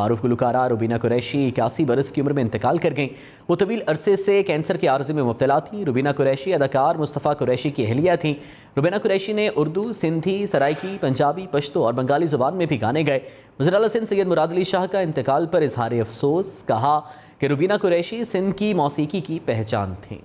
मारूफ गुलकारा रुबीना कुरैशी इक्यासी बरस की उम्र में इंतकाल कर गई वो तवील अरसे से कैंसर के आरजे में मुबतला थी रुबीना कुरैशी अदाकार मुस्तफ़ा कुरैशी की अहलिया थी रुबीना कुरैशी ने उर्दू सिंधी सराइकी पंजाबी पश्तो और बंगाली जुबान में भी गाने गए मुजरा सिंध सैद मुरादली शाह का इंतकाल पर इजहार अफसोस कहा कि रुबीना कुरैशी सिंध की मौसीकी की पहचान थी